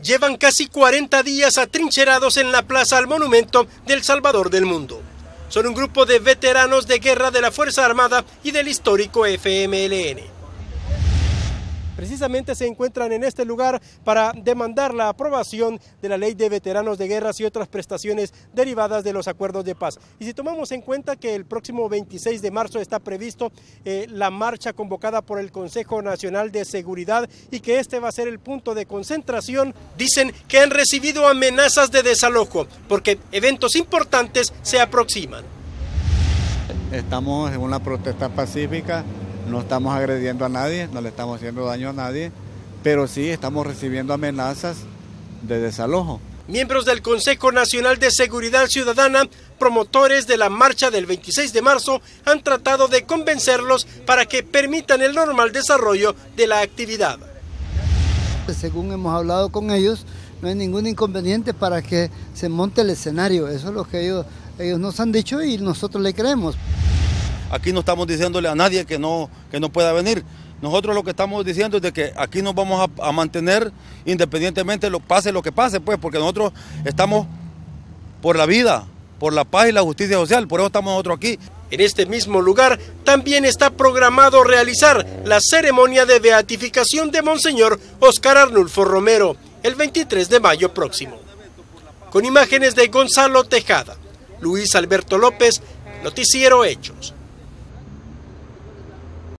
llevan casi 40 días atrincherados en la plaza al monumento del Salvador del Mundo. Son un grupo de veteranos de guerra de la Fuerza Armada y del histórico FMLN precisamente se encuentran en este lugar para demandar la aprobación de la ley de veteranos de guerras y otras prestaciones derivadas de los acuerdos de paz. Y si tomamos en cuenta que el próximo 26 de marzo está previsto eh, la marcha convocada por el Consejo Nacional de Seguridad y que este va a ser el punto de concentración, dicen que han recibido amenazas de desalojo porque eventos importantes se aproximan. Estamos en una protesta pacífica no estamos agrediendo a nadie, no le estamos haciendo daño a nadie, pero sí estamos recibiendo amenazas de desalojo. Miembros del Consejo Nacional de Seguridad Ciudadana, promotores de la marcha del 26 de marzo, han tratado de convencerlos para que permitan el normal desarrollo de la actividad. Según hemos hablado con ellos, no hay ningún inconveniente para que se monte el escenario. Eso es lo que ellos, nos han dicho y nosotros le creemos. Aquí no estamos diciéndole a nadie que no, que no pueda venir. Nosotros lo que estamos diciendo es de que aquí nos vamos a, mantener independientemente lo pase lo que pase, pues, porque nosotros estamos por la vida, por la paz y la justicia social, por eso estamos nosotros aquí. En este mismo lugar también está programado realizar la ceremonia de beatificación de Monseñor Oscar Arnulfo Romero el 23 de mayo próximo. Con imágenes de Gonzalo Tejada, Luis Alberto López, Noticiero Hechos.